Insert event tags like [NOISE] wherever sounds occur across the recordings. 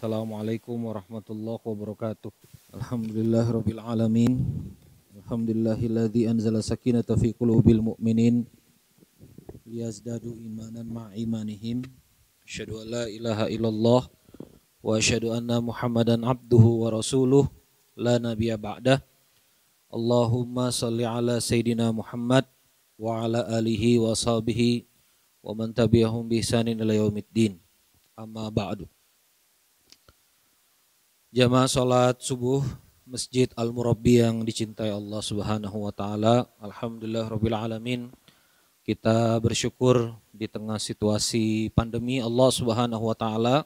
Assalamualaikum warahmatullahi wabarakatuh. Alhamdulillah rabbil alamin. Alhamdulillahilladzi anzala sakinata fi qulubil mu'minin liyazdadu imanan ma imanihim. Asyhadu an la ilaha illallah wa asyhadu anna Muhammadan abduhu wa rasuluh la nabiyya ba'dah. Allahumma shalli ala sayidina Muhammad wa ala alihi wa sahbihi wa man tabi'ahum bi ihsanin ila yaumiddin. Amma ba'du jamaah salat subuh Masjid Al Murabbi yang dicintai Allah Subhanahu wa taala. Alhamdulillah rabbil alamin. Kita bersyukur di tengah situasi pandemi Allah Subhanahu wa taala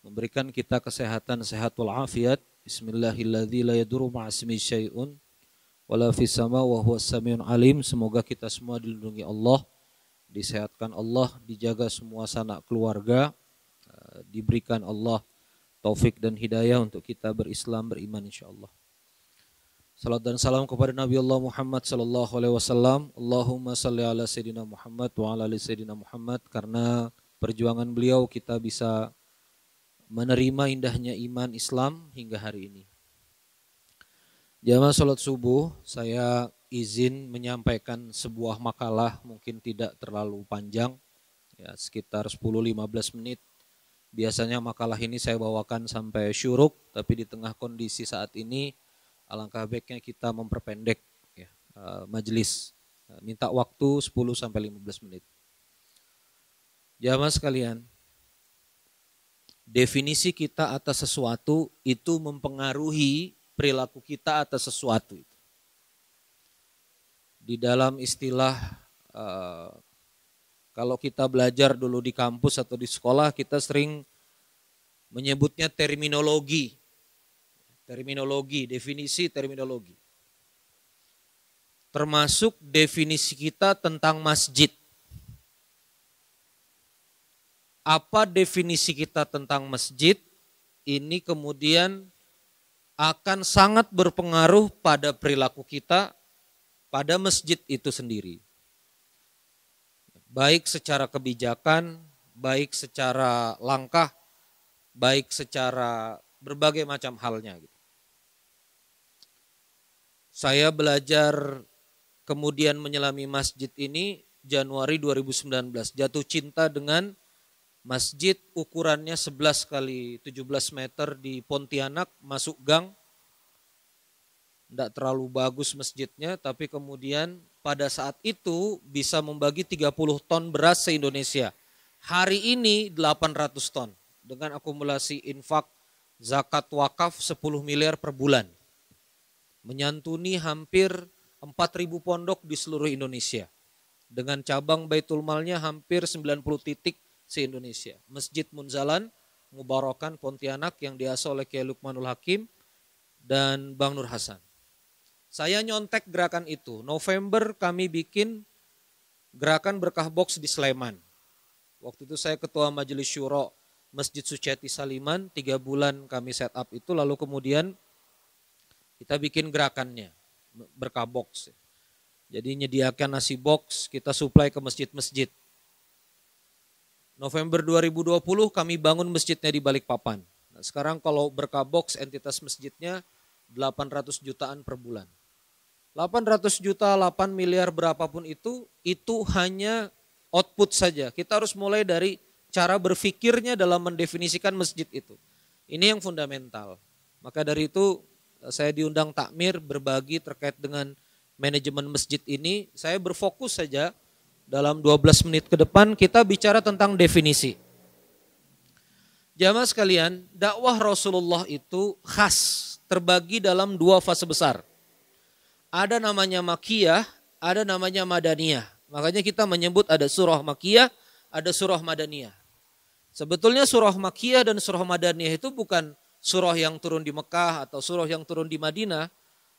memberikan kita kesehatan sehat wal afiat. Bismillahirrahmanirrahim. ma'asmi alim. Semoga kita semua dilindungi Allah, disehatkan Allah, dijaga semua sanak keluarga, eh, diberikan Allah taufik dan hidayah untuk kita berislam beriman insyaallah. Salat dan salam kepada Nabi Allah Muhammad sallallahu alaihi wasallam. Allahumma salli ala sayidina Muhammad wa ala ali sayidina Muhammad karena perjuangan beliau kita bisa menerima indahnya iman Islam hingga hari ini. Jamaah salat subuh, saya izin menyampaikan sebuah makalah mungkin tidak terlalu panjang ya sekitar 10-15 menit Biasanya makalah ini saya bawakan sampai syuruk, tapi di tengah kondisi saat ini alangkah baiknya kita memperpendek ya, eh, majelis. Eh, minta waktu 10 sampai 15 menit. Jamaah sekalian, definisi kita atas sesuatu itu mempengaruhi perilaku kita atas sesuatu itu. Di dalam istilah eh, kalau kita belajar dulu di kampus atau di sekolah, kita sering menyebutnya terminologi. Terminologi, definisi terminologi. Termasuk definisi kita tentang masjid. Apa definisi kita tentang masjid? Ini kemudian akan sangat berpengaruh pada perilaku kita pada masjid itu sendiri baik secara kebijakan, baik secara langkah, baik secara berbagai macam halnya. Gitu. Saya belajar kemudian menyelami masjid ini Januari 2019, jatuh cinta dengan masjid ukurannya 11 kali 17 meter di Pontianak, masuk gang, tidak terlalu bagus masjidnya, tapi kemudian pada saat itu bisa membagi 30 ton beras se-Indonesia. Hari ini 800 ton dengan akumulasi infak zakat wakaf 10 miliar per bulan. Menyantuni hampir 4.000 pondok di seluruh Indonesia. Dengan cabang Baitul Malnya hampir 90 titik se-Indonesia. Masjid Munzalan, Mubarakan Pontianak yang diasuh oleh Kiai Lukmanul Hakim dan Bang Nur Hasan. Saya nyontek gerakan itu. November kami bikin gerakan berkah box di Sleman. Waktu itu saya ketua majelis syuro Masjid Suciati Saliman, tiga bulan kami set up itu, lalu kemudian kita bikin gerakannya, berkah box. Jadi nyediakan nasi box, kita supply ke masjid-masjid. November 2020 kami bangun masjidnya di Balikpapan. Nah, sekarang kalau berkah box entitas masjidnya 800 jutaan per bulan. 800 juta, 8 miliar berapapun itu, itu hanya output saja. Kita harus mulai dari cara berfikirnya dalam mendefinisikan masjid itu. Ini yang fundamental. Maka dari itu eh, saya diundang takmir berbagi terkait dengan manajemen masjid ini. Saya berfokus saja dalam 12 menit ke depan kita bicara tentang definisi. Jamaah sekalian, dakwah Rasulullah itu khas terbagi dalam dua fase besar. Ada namanya Makiyah, ada namanya Madaniyah. Makanya kita menyebut ada surah Makiyah, ada surah Madaniyah. Sebetulnya surah Makiyah dan surah Madaniyah itu bukan surah yang turun di Mekah atau surah yang turun di Madinah.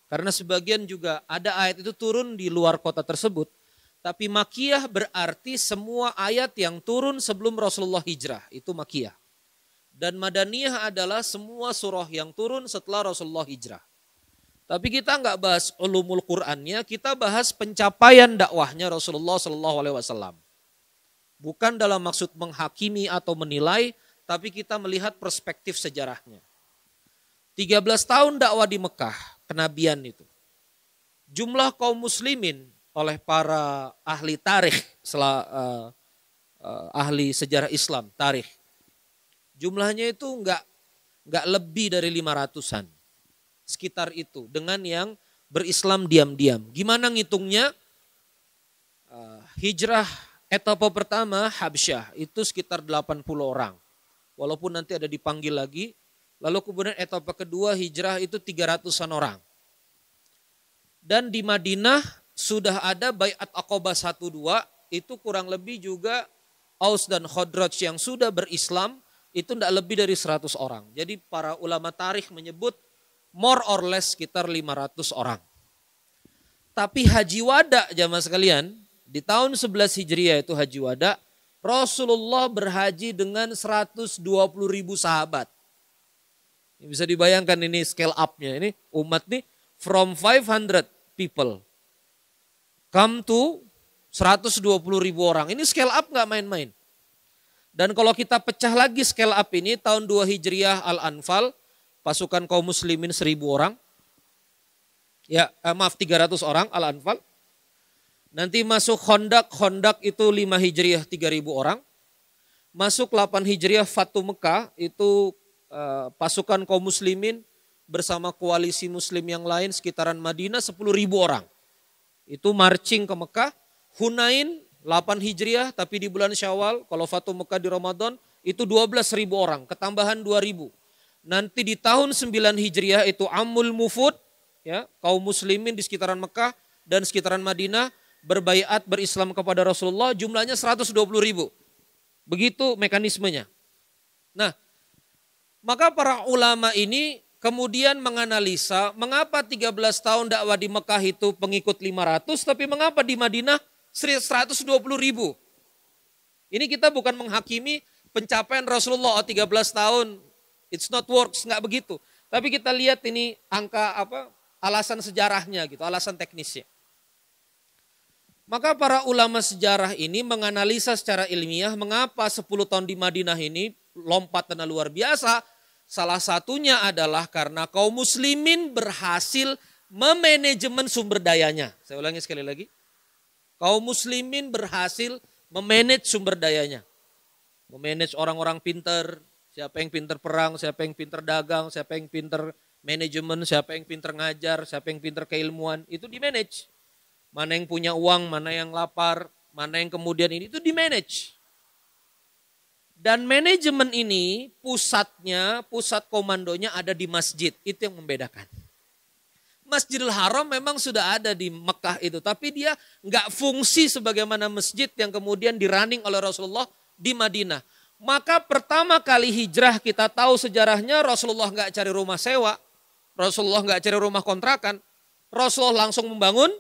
Karena sebagian juga ada ayat itu turun di luar kota tersebut. Tapi Makiyah berarti semua ayat yang turun sebelum Rasulullah hijrah. Itu Makiyah. Dan Madaniyah adalah semua surah yang turun setelah Rasulullah hijrah. Tapi kita nggak bahas ulumul Qur'annya, kita bahas pencapaian dakwahnya Rasulullah Shallallahu Alaihi Wasallam. Bukan dalam maksud menghakimi atau menilai, tapi kita melihat perspektif sejarahnya. 13 tahun dakwah di Mekah, kenabian itu. Jumlah kaum muslimin oleh para ahli tarikh, uh, uh, ahli sejarah Islam, tarikh. Jumlahnya itu enggak, enggak lebih dari 500-an sekitar itu dengan yang berislam diam-diam. Gimana ngitungnya? Eh, hijrah etapa pertama Habsyah itu sekitar 80 orang. Walaupun nanti ada dipanggil lagi. Lalu kemudian etapa kedua hijrah itu 300-an orang. Dan di Madinah sudah ada Bayat Aqobah dua itu kurang lebih juga Aus dan Khodraj yang sudah berislam itu tidak lebih dari 100 orang. Jadi para ulama tarikh menyebut more or less sekitar 500 orang. Tapi Haji Wada jamaah sekalian, di tahun 11 Hijriah itu Haji Wada, Rasulullah berhaji dengan 120 ribu sahabat. bisa dibayangkan ini scale up-nya. Ini umat nih from 500 people come to 120 ribu orang. Ini scale up nggak main-main. Dan kalau kita pecah lagi scale up ini tahun 2 Hijriah Al-Anfal pasukan kaum muslimin seribu orang. Ya, eh, maaf 300 orang Al-Anfal. Nanti masuk Hondak, Hondak itu lima Hijriah tiga ribu orang. Masuk 8 Hijriah Fatu Mekah itu eh, pasukan kaum muslimin bersama koalisi muslim yang lain sekitaran Madinah sepuluh ribu orang. Itu marching ke Mekah. Hunain 8 Hijriah tapi di bulan Syawal kalau Fatu Mekah di Ramadan itu 12.000 orang, ketambahan 2.000. Nanti di tahun 9 Hijriah itu Amul Mufud, ya, kaum muslimin di sekitaran Mekah dan sekitaran Madinah berbayat berislam kepada Rasulullah jumlahnya 120 ribu. Begitu mekanismenya. Nah, maka para ulama ini kemudian menganalisa mengapa 13 tahun dakwah di Mekah itu pengikut 500 tapi mengapa di Madinah 120 ribu. Ini kita bukan menghakimi pencapaian Rasulullah 13 tahun It's not works, nggak begitu. Tapi kita lihat ini angka apa alasan sejarahnya gitu, alasan teknisnya. Maka para ulama sejarah ini menganalisa secara ilmiah mengapa 10 tahun di Madinah ini lompat tanah luar biasa. Salah satunya adalah karena kaum muslimin berhasil memanajemen sumber dayanya. Saya ulangi sekali lagi. Kaum muslimin berhasil memanage sumber dayanya. Memanage orang-orang pinter, siapa yang pinter perang, siapa yang pinter dagang, siapa yang pinter manajemen, siapa yang pinter ngajar, siapa yang pinter keilmuan, itu di manage. Mana yang punya uang, mana yang lapar, mana yang kemudian ini, itu di manage. Dan manajemen ini pusatnya, pusat komandonya ada di masjid. Itu yang membedakan. Masjidil Haram memang sudah ada di Mekah itu. Tapi dia nggak fungsi sebagaimana masjid yang kemudian dirunning oleh Rasulullah di Madinah. Maka pertama kali hijrah kita tahu sejarahnya Rasulullah nggak cari rumah sewa, Rasulullah nggak cari rumah kontrakan, Rasulullah langsung membangun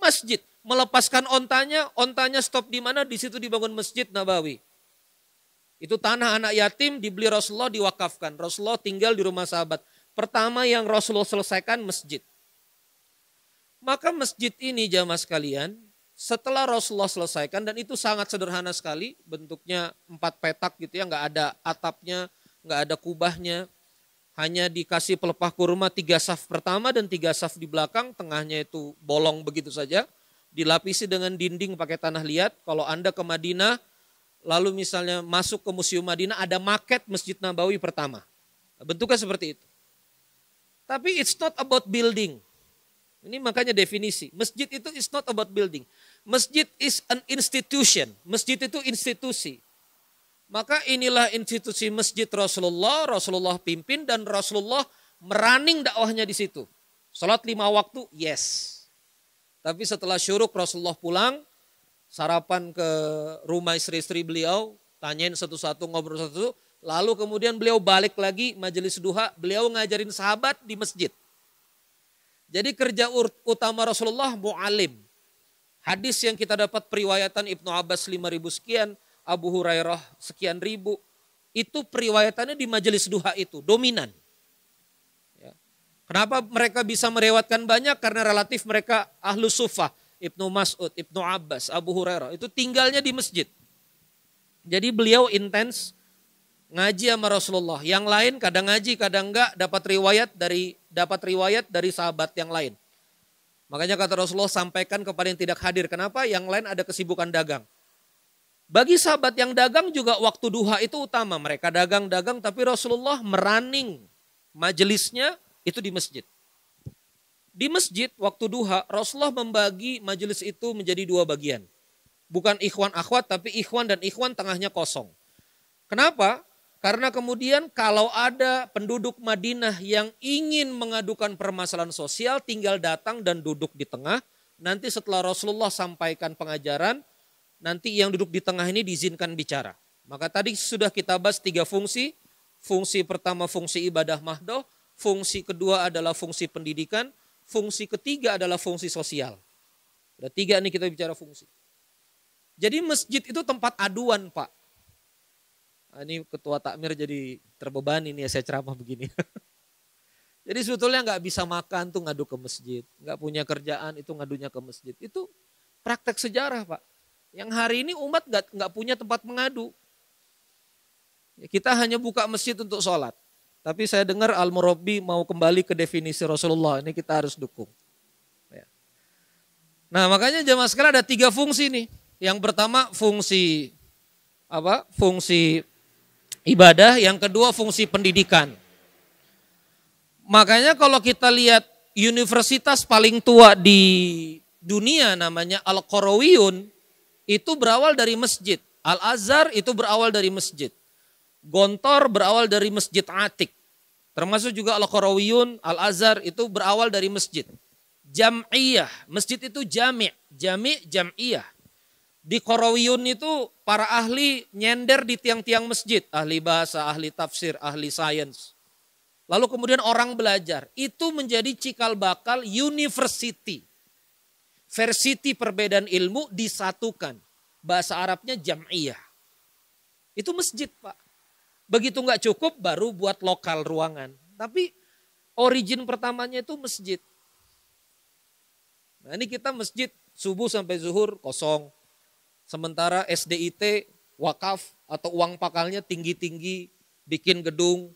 masjid, melepaskan ontanya, ontanya stop di mana? Di situ dibangun masjid Nabawi. Itu tanah anak yatim dibeli Rasulullah diwakafkan. Rasulullah tinggal di rumah sahabat. Pertama yang Rasulullah selesaikan masjid. Maka masjid ini jamaah sekalian setelah Rasulullah selesaikan dan itu sangat sederhana sekali bentuknya empat petak gitu ya nggak ada atapnya nggak ada kubahnya hanya dikasih pelepah kurma tiga saf pertama dan tiga saf di belakang tengahnya itu bolong begitu saja dilapisi dengan dinding pakai tanah liat kalau anda ke Madinah lalu misalnya masuk ke museum Madinah ada maket masjid Nabawi pertama bentuknya seperti itu tapi it's not about building ini makanya definisi. Masjid itu is not about building. Masjid is an institution. Masjid itu institusi. Maka inilah institusi masjid Rasulullah, Rasulullah pimpin dan Rasulullah meraning dakwahnya di situ. Salat lima waktu, yes. Tapi setelah syuruk Rasulullah pulang, sarapan ke rumah istri-istri beliau, tanyain satu-satu, ngobrol satu-satu. Lalu kemudian beliau balik lagi majelis duha, beliau ngajarin sahabat di masjid. Jadi kerja utama Rasulullah mu'alim, Hadis yang kita dapat periwayatan Ibnu Abbas 5000 sekian, Abu Hurairah sekian ribu, itu periwayatannya di majelis duha itu dominan. Ya. Kenapa mereka bisa merewatkan banyak? Karena relatif mereka ahlu sufah, Ibnu Mas'ud, Ibnu Abbas, Abu Hurairah, itu tinggalnya di masjid. Jadi beliau intens ngaji sama Rasulullah. Yang lain kadang ngaji, kadang enggak dapat riwayat dari dapat riwayat dari sahabat yang lain. Makanya kata Rasulullah sampaikan kepada yang tidak hadir. Kenapa? Yang lain ada kesibukan dagang. Bagi sahabat yang dagang juga waktu duha itu utama. Mereka dagang-dagang tapi Rasulullah meraning majelisnya itu di masjid. Di masjid waktu duha Rasulullah membagi majelis itu menjadi dua bagian. Bukan ikhwan akhwat tapi ikhwan dan ikhwan tengahnya kosong. Kenapa? Karena kemudian kalau ada penduduk Madinah yang ingin mengadukan permasalahan sosial tinggal datang dan duduk di tengah. Nanti setelah Rasulullah sampaikan pengajaran, nanti yang duduk di tengah ini diizinkan bicara. Maka tadi sudah kita bahas tiga fungsi. Fungsi pertama fungsi ibadah mahdoh, fungsi kedua adalah fungsi pendidikan, fungsi ketiga adalah fungsi sosial. Ada tiga ini kita bicara fungsi. Jadi masjid itu tempat aduan pak Ah, ini ketua takmir jadi terbebani ini ya saya ceramah begini. [LAUGHS] jadi sebetulnya nggak bisa makan tuh ngadu ke masjid, nggak punya kerjaan itu ngadunya ke masjid. Itu praktek sejarah pak. Yang hari ini umat nggak nggak punya tempat mengadu. Ya, kita hanya buka masjid untuk sholat. Tapi saya dengar Al-Murabi mau kembali ke definisi Rasulullah. Ini kita harus dukung. Ya. Nah makanya jamaah sekarang ada tiga fungsi nih. Yang pertama fungsi apa? Fungsi ibadah, yang kedua fungsi pendidikan. Makanya kalau kita lihat universitas paling tua di dunia namanya Al-Qarawiyun itu berawal dari masjid. Al-Azhar itu berawal dari masjid. Gontor berawal dari masjid Atik. Termasuk juga Al-Qarawiyun, Al-Azhar itu berawal dari masjid. Jam'iyah, masjid itu jami', jami' jam'iyah. Di Korowiyun itu para ahli nyender di tiang-tiang masjid, ahli bahasa, ahli tafsir, ahli sains. Lalu kemudian orang belajar, itu menjadi cikal bakal university. Versity perbedaan ilmu disatukan. Bahasa Arabnya jam'iyah. Itu masjid Pak. Begitu nggak cukup baru buat lokal ruangan. Tapi origin pertamanya itu masjid. Nah ini kita masjid subuh sampai zuhur kosong. Sementara SDIT, wakaf atau uang pakalnya tinggi-tinggi, bikin gedung,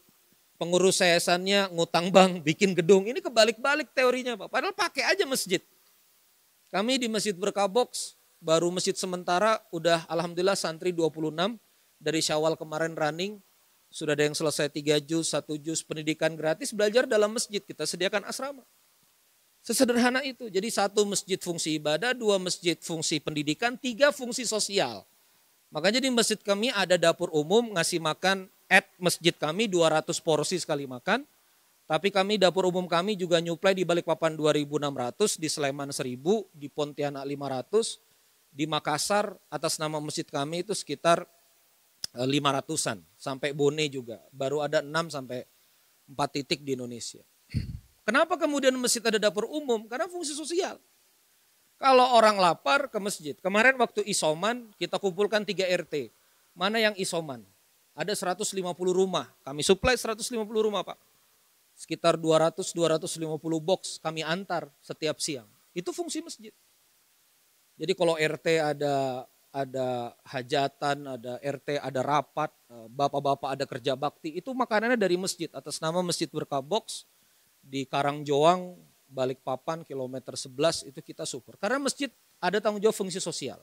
pengurus yayasannya ngutang bank, bikin gedung. Ini kebalik-balik teorinya Pak. Padahal pakai aja masjid. Kami di Masjid Berkah baru masjid sementara, udah Alhamdulillah santri 26, dari syawal kemarin running, sudah ada yang selesai 3 juz, 1 juz, pendidikan gratis, belajar dalam masjid, kita sediakan asrama. Sesederhana itu. Jadi satu masjid fungsi ibadah, dua masjid fungsi pendidikan, tiga fungsi sosial. Makanya di masjid kami ada dapur umum ngasih makan at masjid kami 200 porsi sekali makan. Tapi kami dapur umum kami juga nyuplai di Balikpapan 2600, di Sleman 1000, di Pontianak 500, di Makassar atas nama masjid kami itu sekitar 500-an eh, sampai Bone juga. Baru ada 6 sampai 4 titik di Indonesia. Kenapa kemudian masjid ada dapur umum? Karena fungsi sosial. Kalau orang lapar ke masjid. Kemarin waktu isoman kita kumpulkan 3 RT. Mana yang isoman? Ada 150 rumah. Kami supply 150 rumah Pak. Sekitar 200-250 box kami antar setiap siang. Itu fungsi masjid. Jadi kalau RT ada ada hajatan, ada RT, ada rapat, eh, bapak-bapak ada kerja bakti, itu makanannya dari masjid atas nama Masjid Berkah Box di Karangjoang, Balikpapan, kilometer 11 itu kita syukur. Karena masjid ada tanggung jawab fungsi sosial.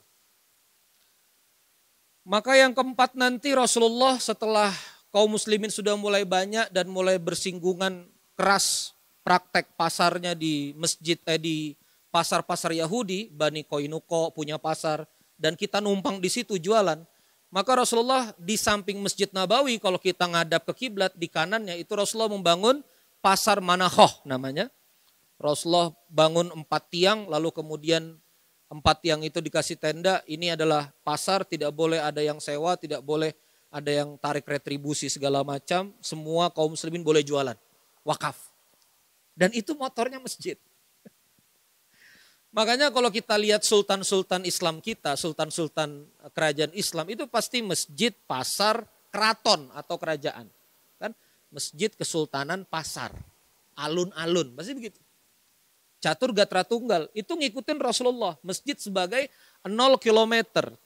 Maka yang keempat nanti Rasulullah setelah kaum muslimin sudah mulai banyak dan mulai bersinggungan keras praktek pasarnya di masjid eh, di pasar-pasar Yahudi, Bani Koinuko punya pasar dan kita numpang di situ jualan. Maka Rasulullah di samping Masjid Nabawi kalau kita ngadap ke kiblat di kanannya itu Rasulullah membangun pasar Manahoh namanya. Rasulullah bangun empat tiang, lalu kemudian empat tiang itu dikasih tenda. Ini adalah pasar, tidak boleh ada yang sewa, tidak boleh ada yang tarik retribusi segala macam. Semua kaum muslimin boleh jualan, wakaf. Dan itu motornya masjid. [LAUGHS] Makanya kalau kita lihat sultan-sultan Islam kita, sultan-sultan kerajaan Islam itu pasti masjid, pasar, keraton atau kerajaan. Masjid Kesultanan Pasar. Alun-alun, masih begitu. Catur Gatra Tunggal, itu ngikutin Rasulullah. Masjid sebagai 0 km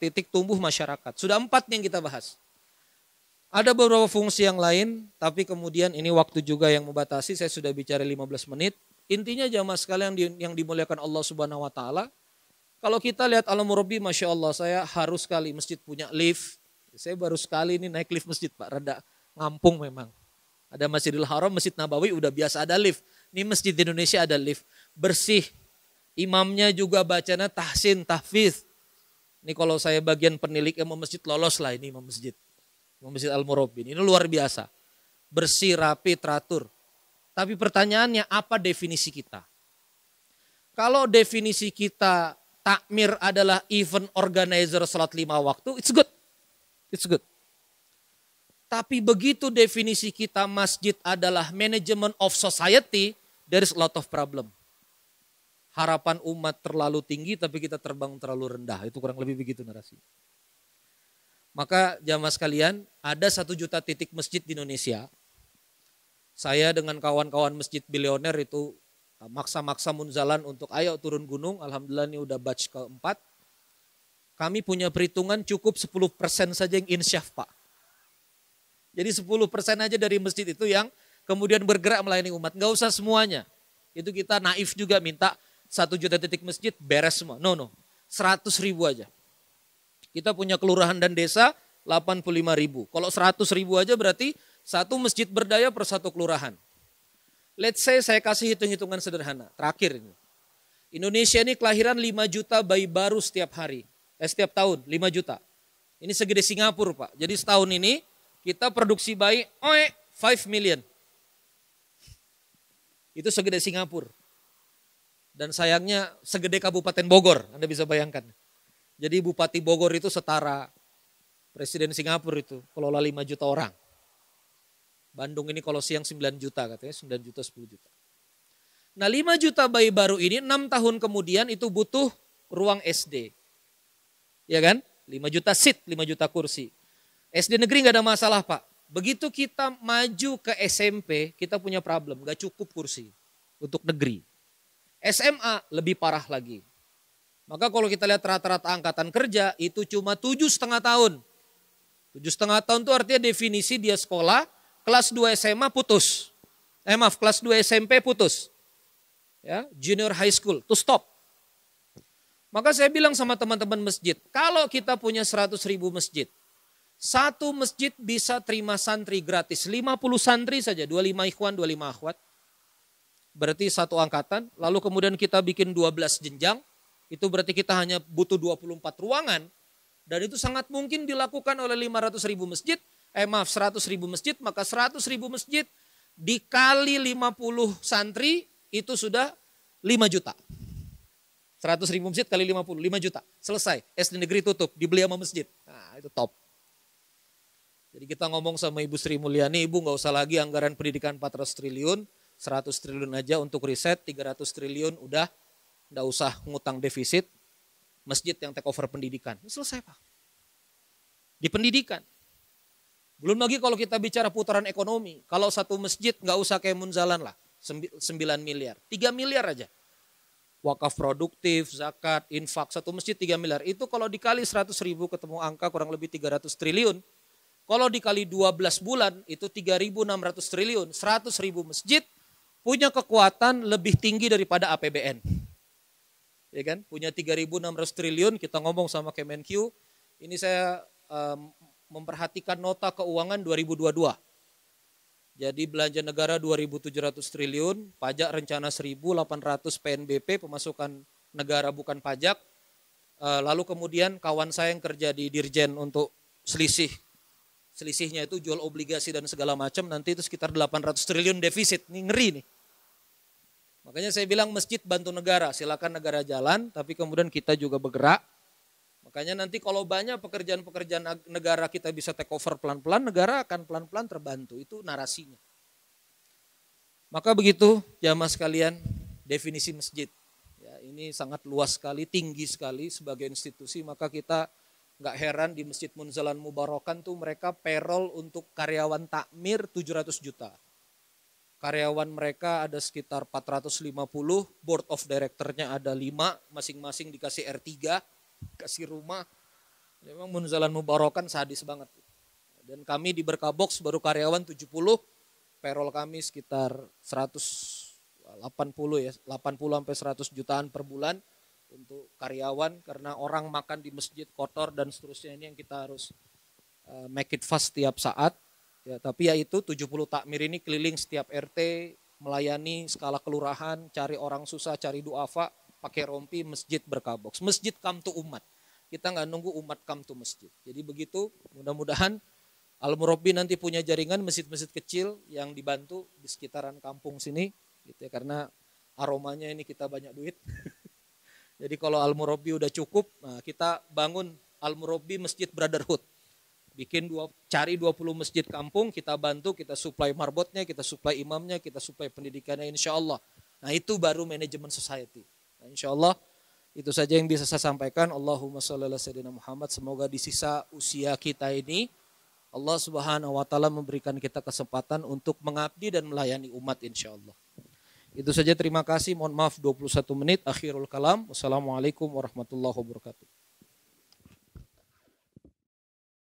titik tumbuh masyarakat. Sudah empat yang kita bahas. Ada beberapa fungsi yang lain, tapi kemudian ini waktu juga yang membatasi, saya sudah bicara 15 menit. Intinya jamaah sekalian yang, dimuliakan Allah Subhanahu wa taala, kalau kita lihat alam Murabi, masya Allah, saya harus sekali masjid punya lift. Saya baru sekali ini naik lift masjid, Pak. Rada ngampung memang. Ada Masjidil Haram, Masjid Nabawi udah biasa ada lift. Ini masjid di Indonesia ada lift. Bersih. Imamnya juga bacanya tahsin, tahfiz. Ini kalau saya bagian penilik imam masjid lolos lah ini imam masjid. Imam masjid Al-Murabbi. Ini luar biasa. Bersih, rapi, teratur. Tapi pertanyaannya apa definisi kita? Kalau definisi kita takmir adalah event organizer salat lima waktu, it's good. It's good. Tapi begitu definisi kita masjid adalah management of society, there is a lot of problem. Harapan umat terlalu tinggi tapi kita terbang terlalu rendah. Itu kurang lebih begitu narasi. Maka jamaah sekalian, ada satu juta titik masjid di Indonesia. Saya dengan kawan-kawan masjid bilioner itu maksa-maksa munzalan untuk ayo turun gunung. Alhamdulillah ini udah batch keempat. Kami punya perhitungan cukup 10% saja yang insyaf Pak. Jadi 10% aja dari masjid itu yang kemudian bergerak melayani umat. Nggak usah semuanya. Itu kita naif juga minta satu juta titik masjid beres semua. No, no. 100 ribu aja. Kita punya kelurahan dan desa 85 ribu. Kalau 100 ribu aja berarti satu masjid berdaya per satu kelurahan. Let's say saya kasih hitung-hitungan sederhana. Terakhir ini. Indonesia ini kelahiran 5 juta bayi baru setiap hari. Eh, setiap tahun 5 juta. Ini segede Singapura Pak. Jadi setahun ini kita produksi bayi, oe, 5 million. Itu segede Singapura. Dan sayangnya segede Kabupaten Bogor, Anda bisa bayangkan. Jadi Bupati Bogor itu setara Presiden Singapura itu, kelola 5 juta orang. Bandung ini kalau siang 9 juta katanya, 9 juta 10 juta. Nah 5 juta bayi baru ini 6 tahun kemudian itu butuh ruang SD. Ya kan? 5 juta seat, 5 juta kursi. SD negeri nggak ada masalah pak. Begitu kita maju ke SMP, kita punya problem, nggak cukup kursi untuk negeri. SMA lebih parah lagi. Maka kalau kita lihat rata-rata angkatan kerja itu cuma tujuh setengah tahun. Tujuh setengah tahun itu artinya definisi dia sekolah, kelas 2 SMA putus. Eh maaf, kelas 2 SMP putus. Ya, junior high school, to stop. Maka saya bilang sama teman-teman masjid, kalau kita punya 100 ribu masjid, satu masjid bisa terima santri gratis. 50 santri saja, 25 ikhwan, 25 akhwat. Berarti satu angkatan, lalu kemudian kita bikin 12 jenjang. Itu berarti kita hanya butuh 24 ruangan. Dan itu sangat mungkin dilakukan oleh 500 ribu masjid. Eh maaf, 100 ribu masjid. Maka 100 ribu masjid dikali 50 santri itu sudah 5 juta. 100 ribu masjid kali 50, 5 juta. Selesai, SD negeri tutup, dibeli sama masjid. Nah itu top. Jadi kita ngomong sama Ibu Sri Mulyani, Ibu nggak usah lagi anggaran pendidikan 400 triliun, 100 triliun aja untuk riset, 300 triliun udah nggak usah ngutang defisit, masjid yang take over pendidikan. Ini selesai Pak. Di pendidikan. Belum lagi kalau kita bicara putaran ekonomi, kalau satu masjid nggak usah kayak Munzalan lah, 9 miliar, 3 miliar aja. Wakaf produktif, zakat, infak, satu masjid 3 miliar. Itu kalau dikali 100 ribu ketemu angka kurang lebih 300 triliun, kalau dikali 12 bulan itu 3.600 triliun, seratus ribu masjid punya kekuatan lebih tinggi daripada APBN. Ya kan? Punya 3.600 triliun, kita ngomong sama Kemenq, ini saya um, memperhatikan nota keuangan 2022. Jadi belanja negara 2.700 triliun, pajak rencana 1.800 PNBP, pemasukan negara bukan pajak. Eh, lalu kemudian kawan saya yang kerja di Dirjen untuk selisih Selisihnya itu jual obligasi dan segala macam nanti itu sekitar 800 triliun defisit. Ini ngeri nih. Makanya saya bilang masjid bantu negara, silakan negara jalan, tapi kemudian kita juga bergerak. Makanya nanti kalau banyak pekerjaan-pekerjaan negara kita bisa take over pelan-pelan, negara akan pelan-pelan terbantu. Itu narasinya. Maka begitu jamaah sekalian definisi masjid. Ya, ini sangat luas sekali, tinggi sekali sebagai institusi, maka kita Nggak heran di Masjid Munzalan Mubarokan tuh mereka perol untuk karyawan takmir 700 juta. Karyawan mereka ada sekitar 450, board of directornya ada 5, masing-masing dikasih R3, kasih rumah. Memang Munzalan Mubarokan sadis banget. Dan kami di Berkabox baru karyawan 70, payroll kami sekitar 180 ya, 80 sampai 100 jutaan per bulan untuk karyawan karena orang makan di masjid kotor dan seterusnya ini yang kita harus eh, make it fast setiap saat. Ya, tapi ya itu 70 takmir ini keliling setiap RT, melayani skala kelurahan, cari orang susah, cari duafa, pakai rompi, masjid berkabok Masjid come to umat. Kita nggak nunggu umat come to masjid. Jadi begitu mudah-mudahan al nanti punya jaringan masjid-masjid kecil yang dibantu di sekitaran kampung sini gitu ya karena aromanya ini kita banyak duit. [LAUGHS] Jadi kalau Al-Murabi udah cukup, nah kita bangun Al-Murabi Masjid Brotherhood. Bikin dua, cari 20 masjid kampung, kita bantu, kita supply marbotnya, kita supply imamnya, kita supply pendidikannya insya Allah. Nah itu baru manajemen society. Nah, insya Allah itu saja yang bisa saya sampaikan. Allahumma sholli Muhammad. Semoga di sisa usia kita ini Allah Subhanahu wa taala memberikan kita kesempatan untuk mengabdi dan melayani umat insya Allah. Itu saja terima kasih. Mohon maaf 21 menit akhirul kalam. Wassalamualaikum warahmatullahi wabarakatuh.